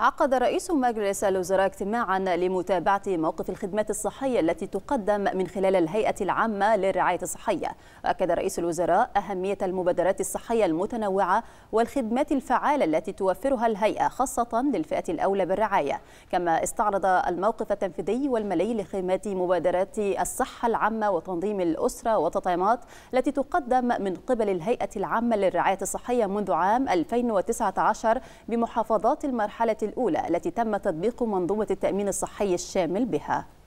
عقد رئيس مجلس الوزراء اجتماعا لمتابعة موقف الخدمات الصحية التي تقدم من خلال الهيئة العامة للرعاية الصحية وأكد رئيس الوزراء أهمية المبادرات الصحية المتنوعة والخدمات الفعالة التي توفرها الهيئة خاصة للفئة الأولى بالرعاية كما استعرض الموقف التنفيذي والمالي لخدمات مبادرات الصحة العامة وتنظيم الأسرة وتطعيمات التي تقدم من قبل الهيئة العامة للرعاية الصحية منذ عام 2019 بمحافظات المرحلة الأولى التي تم تطبيق منظومة التأمين الصحي الشامل بها